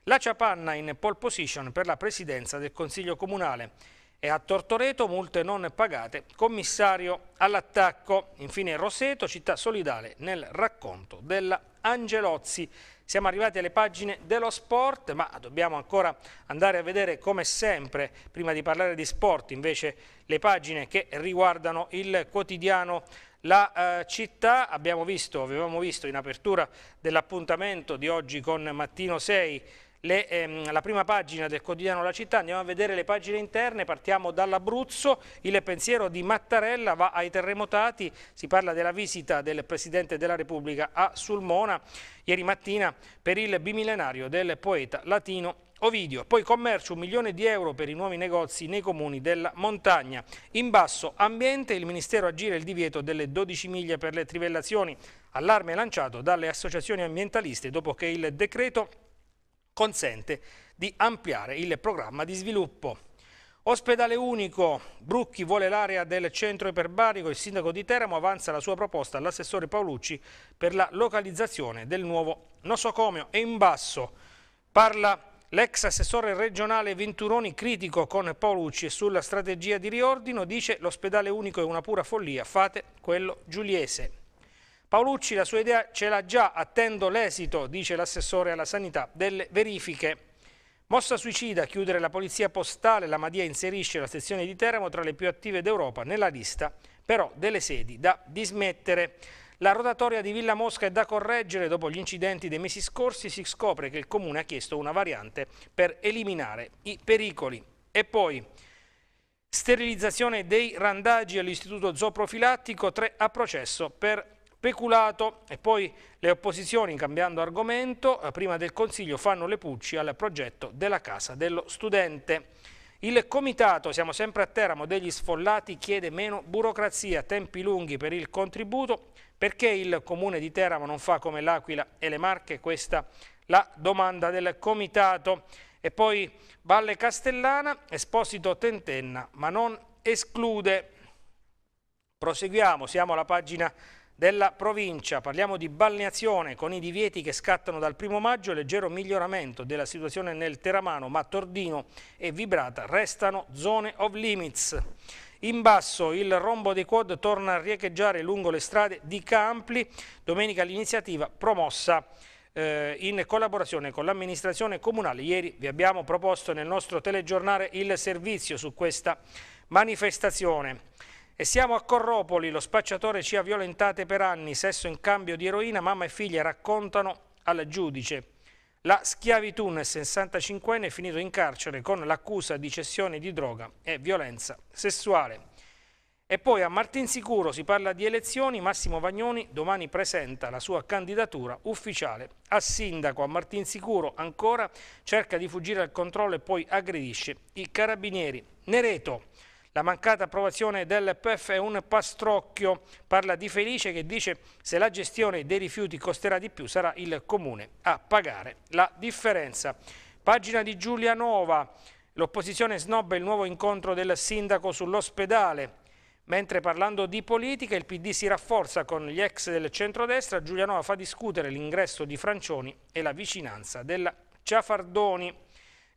la Ciapanna in pole position per la presidenza del Consiglio Comunale e a Tortoreto multe non pagate, commissario all'attacco. Infine Roseto, città solidale nel racconto della Angelozzi. Siamo arrivati alle pagine dello sport, ma dobbiamo ancora andare a vedere come sempre, prima di parlare di sport, invece le pagine che riguardano il quotidiano la eh, città. Abbiamo visto, avevamo visto in apertura dell'appuntamento di oggi con Mattino 6 le, ehm, la prima pagina del quotidiano La Città, andiamo a vedere le pagine interne, partiamo dall'Abruzzo, il pensiero di Mattarella va ai terremotati, si parla della visita del Presidente della Repubblica a Sulmona ieri mattina per il bimillenario del poeta latino Ovidio, poi commercio, un milione di euro per i nuovi negozi nei comuni della montagna. In basso ambiente, il Ministero aggira il divieto delle 12 miglia per le trivellazioni. Allarme lanciato dalle associazioni ambientaliste dopo che il decreto consente di ampliare il programma di sviluppo. Ospedale unico, Brucchi vuole l'area del centro iperbarico, il sindaco di Teramo avanza la sua proposta all'assessore Paolucci per la localizzazione del nuovo nosocomio e in basso parla L'ex assessore regionale Venturoni, critico con Paolucci sulla strategia di riordino, dice l'ospedale unico è una pura follia, fate quello giuliese. Paolucci la sua idea ce l'ha già, attendo l'esito, dice l'assessore alla sanità, delle verifiche. Mossa suicida, chiudere la polizia postale, la Madia inserisce la sezione di Teramo tra le più attive d'Europa nella lista però delle sedi da dismettere. La rotatoria di Villa Mosca è da correggere, dopo gli incidenti dei mesi scorsi si scopre che il Comune ha chiesto una variante per eliminare i pericoli. E poi sterilizzazione dei randaggi all'istituto zooprofilattico, 3 a processo per peculato e poi le opposizioni, cambiando argomento, eh, prima del Consiglio fanno le pucci al progetto della Casa dello Studente. Il comitato, siamo sempre a Teramo, degli sfollati chiede meno burocrazia, tempi lunghi per il contributo. Perché il comune di Teramo non fa come l'Aquila e le Marche? Questa la domanda del comitato. E poi Valle Castellana, Esposito tentenna, ma non esclude. Proseguiamo, siamo alla pagina della provincia. Parliamo di balneazione con i divieti che scattano dal primo maggio, leggero miglioramento della situazione nel Teramano, ma Tordino e Vibrata restano zone of limits. In basso il rombo dei quad torna a riecheggiare lungo le strade di Campli, domenica l'iniziativa promossa eh, in collaborazione con l'amministrazione comunale. Ieri vi abbiamo proposto nel nostro telegiornale il servizio su questa manifestazione. E siamo a Corropoli, lo spacciatore ci ha violentate per anni, sesso in cambio di eroina, mamma e figlia raccontano al giudice. La schiavitù nel 65enne è finito in carcere con l'accusa di cessione di droga e violenza sessuale. E poi a Martinsicuro si parla di elezioni, Massimo Vagnoni domani presenta la sua candidatura ufficiale a sindaco. A Martinsicuro ancora cerca di fuggire al controllo e poi aggredisce i carabinieri. Nereto la mancata approvazione del PEF è un pastrocchio, parla di Felice che dice se la gestione dei rifiuti costerà di più sarà il comune a pagare la differenza. Pagina di Giulia Nova, l'opposizione snobba il nuovo incontro del sindaco sull'ospedale. Mentre parlando di politica il PD si rafforza con gli ex del centrodestra, Giulianova fa discutere l'ingresso di Francioni e la vicinanza della Ciafardoni.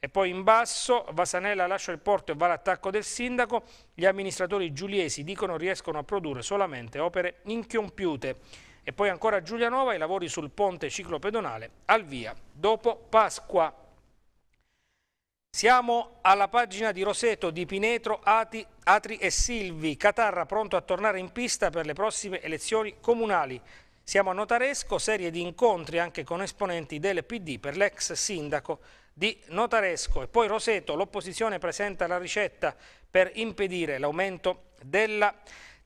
E poi in basso Vasanella lascia il porto e va all'attacco del sindaco, gli amministratori giuliesi dicono riescono a produrre solamente opere incompiute. E poi ancora Giulianova i lavori sul ponte ciclopedonale al via dopo Pasqua. Siamo alla pagina di Roseto, di Pinetro, Ati, Atri e Silvi. Catarra pronto a tornare in pista per le prossime elezioni comunali. Siamo a Notaresco, serie di incontri anche con esponenti del PD per l'ex sindaco di Notaresco e poi Roseto, l'opposizione presenta la ricetta per impedire l'aumento della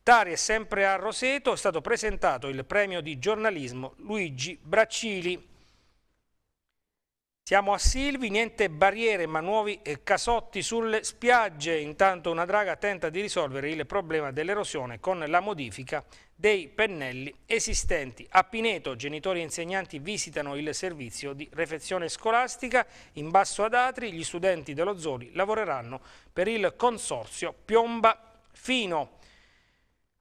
Tari e sempre a Roseto è stato presentato il premio di giornalismo Luigi Braccili. Siamo a Silvi, niente barriere ma nuovi eh, casotti sulle spiagge. Intanto una draga tenta di risolvere il problema dell'erosione con la modifica dei pennelli esistenti. A Pineto genitori e insegnanti visitano il servizio di refezione scolastica. In basso ad Atri gli studenti dello Zoli lavoreranno per il consorzio Piomba Fino.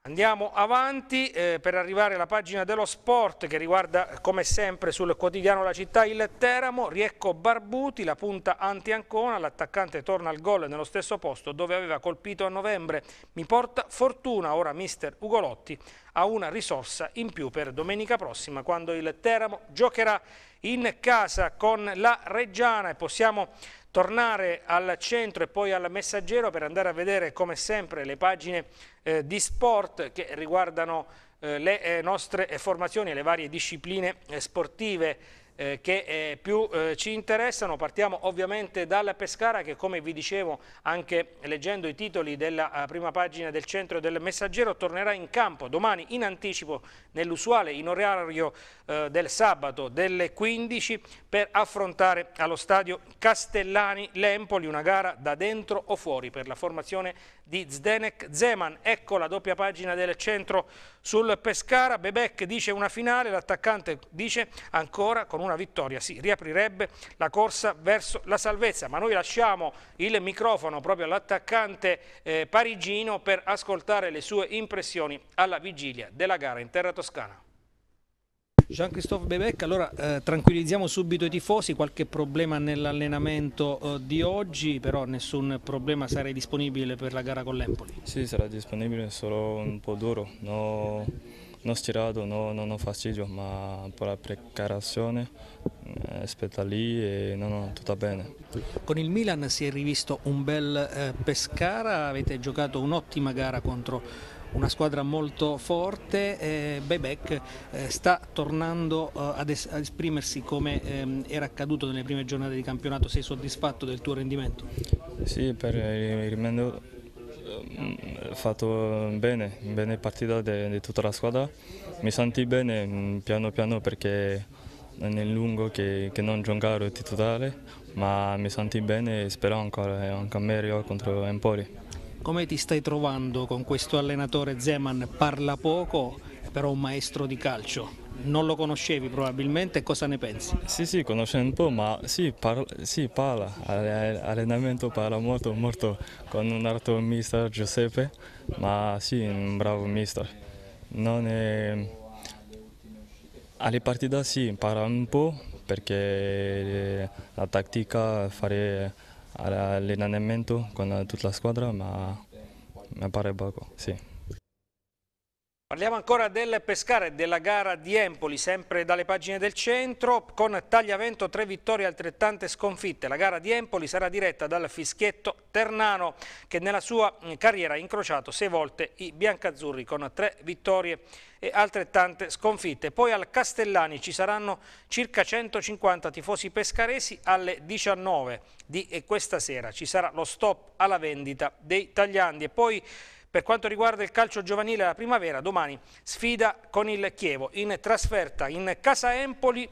Andiamo avanti eh, per arrivare alla pagina dello sport che riguarda come sempre sul quotidiano La Città il Teramo, Riecco Barbuti, la punta anti-Ancona, l'attaccante torna al gol nello stesso posto dove aveva colpito a novembre. Mi porta fortuna ora mister Ugolotti ha una risorsa in più per domenica prossima quando il Teramo giocherà in casa con la Reggiana e possiamo tornare al centro e poi al messaggero per andare a vedere come sempre le pagine eh, di sport che riguardano eh, le eh, nostre formazioni e le varie discipline eh, sportive eh, che eh, più eh, ci interessano. Partiamo ovviamente dalla Pescara che come vi dicevo anche leggendo i titoli della eh, prima pagina del centro del messaggero tornerà in campo domani in anticipo nell'usuale in orario eh, del sabato delle 15 per affrontare allo stadio Castellani l'Empoli una gara da dentro o fuori per la formazione di Zdenek Zeman. Ecco la doppia pagina del centro sul Pescara. Bebek dice una finale, l'attaccante dice ancora con una vittoria si riaprirebbe la corsa verso la salvezza. Ma noi lasciamo il microfono proprio all'attaccante eh, parigino per ascoltare le sue impressioni alla vigilia della gara in terra toscana. Jean-Christophe Bebecca, allora eh, tranquillizziamo subito i tifosi, qualche problema nell'allenamento eh, di oggi, però nessun problema, sarei disponibile per la gara con l'Empoli? Sì, sarà disponibile, solo un po' duro, no, non stirato, no, non ho fastidio, ma un po' la precarazione, aspetta eh, lì e no, no, tutto bene. Con il Milan si è rivisto un bel eh, Pescara, avete giocato un'ottima gara contro una squadra molto forte, eh, Bebek eh, sta tornando eh, ad, es ad, esprimersi come ehm, era accaduto nelle prime giornate di campionato, sei soddisfatto del tuo rendimento? Sì, per il eh, rendimento ehm, fatto bene, bene partita di tutta la squadra, mi senti bene mm, piano piano perché nel lungo che, che non giocare titolare, ma mi senti bene e spero ancora, eh, ancora meglio contro Empoli. Come ti stai trovando con questo allenatore Zeman? Parla poco, però un maestro di calcio. Non lo conoscevi probabilmente, cosa ne pensi? Sì, sì, conosce un po', ma sì, parla, sì, parla. allenamento parla molto, molto con un altro mister Giuseppe, ma sì, un bravo mister. Non è... Alle partite sì, parla un po', perché la tattica fare all'allenamento con tutta la squadra, ma mi pare poco, sì. Parliamo ancora del pescare della gara di Empoli, sempre dalle pagine del centro, con Tagliavento tre vittorie e altrettante sconfitte. La gara di Empoli sarà diretta dal fischietto Ternano che nella sua mm, carriera ha incrociato sei volte i biancazzurri con tre vittorie e altrettante sconfitte. Poi al Castellani ci saranno circa 150 tifosi pescaresi alle 19 di eh, questa sera. Ci sarà lo stop alla vendita dei tagliandi e poi per quanto riguarda il calcio giovanile alla primavera, domani sfida con il Chievo in trasferta in Casa Empoli,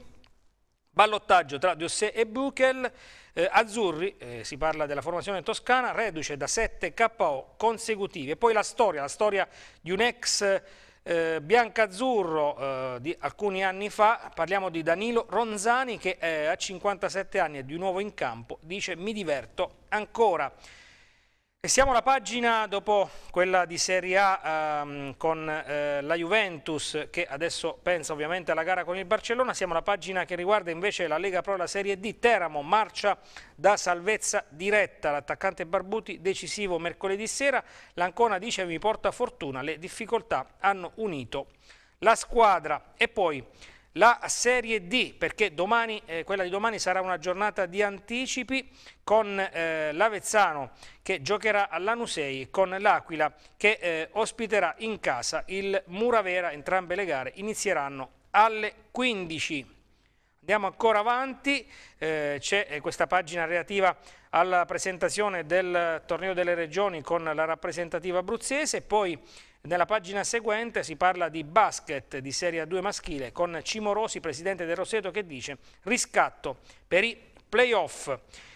ballottaggio tra Diossé e Buchel, eh, Azzurri, eh, si parla della formazione toscana, reduce da 7 KO consecutivi e poi la storia, la storia di un ex eh, biancazzurro eh, di alcuni anni fa, parliamo di Danilo Ronzani che eh, a 57 anni è di nuovo in campo, dice mi diverto ancora. E siamo alla pagina dopo quella di Serie A ehm, con eh, la Juventus che adesso pensa ovviamente alla gara con il Barcellona, siamo alla pagina che riguarda invece la Lega Pro la Serie D, Teramo marcia da salvezza diretta, l'attaccante Barbuti decisivo mercoledì sera, l'Ancona dice mi porta fortuna, le difficoltà hanno unito la squadra e poi la Serie D, perché domani, eh, quella di domani sarà una giornata di anticipi con eh, l'Avezzano che giocherà all'Anusei, con l'Aquila che eh, ospiterà in casa il Muravera, entrambe le gare inizieranno alle 15. Andiamo ancora avanti, eh, c'è eh, questa pagina relativa alla presentazione del torneo delle regioni con la rappresentativa abruzzese, poi nella pagina seguente si parla di basket di Serie 2 maschile con Cimorosi, presidente del Roseto, che dice riscatto per i playoff.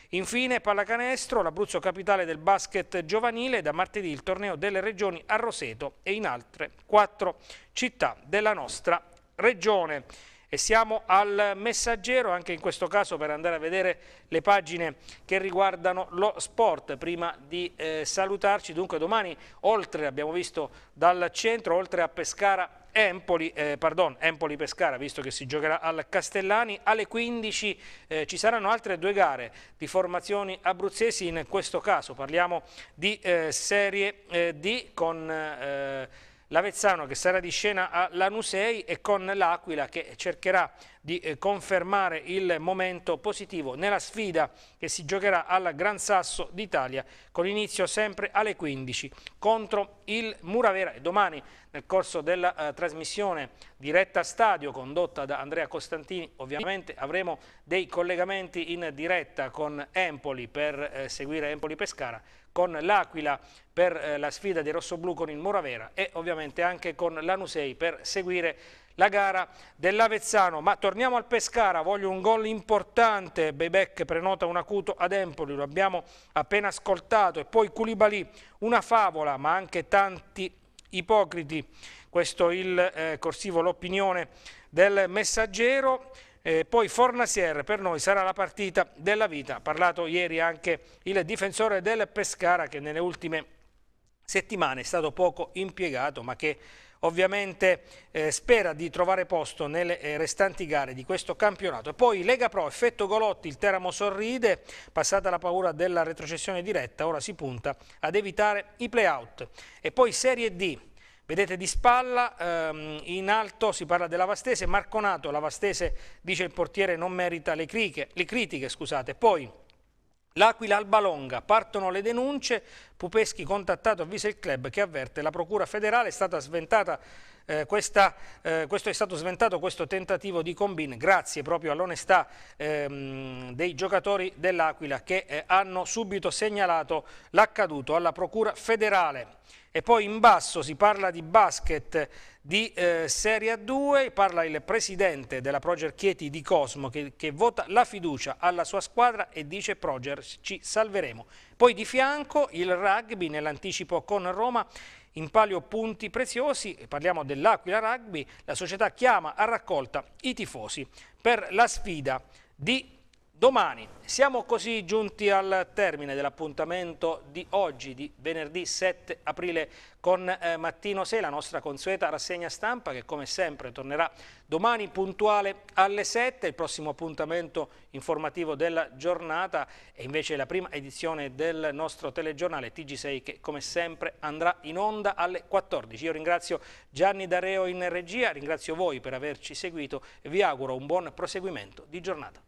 Infine pallacanestro, l'Abruzzo capitale del basket giovanile, da martedì il torneo delle regioni a Roseto e in altre quattro città della nostra regione. E siamo al messaggero, anche in questo caso per andare a vedere le pagine che riguardano lo sport. Prima di eh, salutarci, dunque domani, oltre, abbiamo visto dal centro, oltre a Pescara Empoli, eh, pardon, Empoli, pescara visto che si giocherà al Castellani. Alle 15 eh, ci saranno altre due gare di formazioni abruzzesi, in questo caso parliamo di eh, Serie eh, D con... Eh, l'Avezzano che sarà di scena a Lanusei e con l'Aquila che cercherà di eh, confermare il momento positivo nella sfida che si giocherà al Gran Sasso d'Italia con inizio sempre alle 15 contro il Muravera e domani nel corso della eh, trasmissione diretta stadio condotta da Andrea Costantini ovviamente avremo dei collegamenti in diretta con Empoli per eh, seguire Empoli Pescara con l'Aquila per eh, la sfida dei rossoblù con il Moravera e ovviamente anche con l'Anusei per seguire la gara dell'Avezzano. Ma torniamo al Pescara, voglio un gol importante, Bebek prenota un acuto ad Empoli, lo abbiamo appena ascoltato e poi Culibali, una favola ma anche tanti ipocriti, questo il eh, corsivo l'opinione del messaggero. Eh, poi Fornasier per noi sarà la partita della vita, ha parlato ieri anche il difensore del Pescara che nelle ultime settimane è stato poco impiegato ma che ovviamente eh, spera di trovare posto nelle eh, restanti gare di questo campionato. E poi Lega Pro, effetto Golotti, il Teramo sorride, passata la paura della retrocessione diretta, ora si punta ad evitare i playout. E poi Serie D, Vedete di spalla, ehm, in alto si parla della Vastese, Marconato, la Vastese dice il portiere non merita le, criche, le critiche, scusate. poi L'Aquila Albalonga, partono le denunce, Pupeschi contattato avvisa il club che avverte la procura federale, è stata sventata eh, questa, eh, questo è stato sventato questo tentativo di Combin grazie proprio all'onestà ehm, dei giocatori dell'Aquila che eh, hanno subito segnalato l'accaduto alla Procura federale. E poi in basso si parla di basket di eh, Serie 2, parla il presidente della Proger Chieti di Cosmo che, che, vota la fiducia alla sua squadra e dice Proger ci salveremo. Poi di fianco il rugby nell'anticipo con Roma in palio punti preziosi, parliamo dell'Aquila Rugby, la società chiama a raccolta i tifosi per la sfida di domani. Siamo così giunti al termine dell'appuntamento di oggi, di venerdì 7 aprile con eh, Mattino 6, la nostra consueta rassegna stampa che come sempre tornerà domani puntuale alle 7, il prossimo appuntamento informativo della giornata e invece la prima edizione del nostro telegiornale TG6 che come sempre andrà in onda alle 14. Io ringrazio Gianni Dareo in regia, ringrazio voi per averci seguito e vi auguro un buon proseguimento di giornata.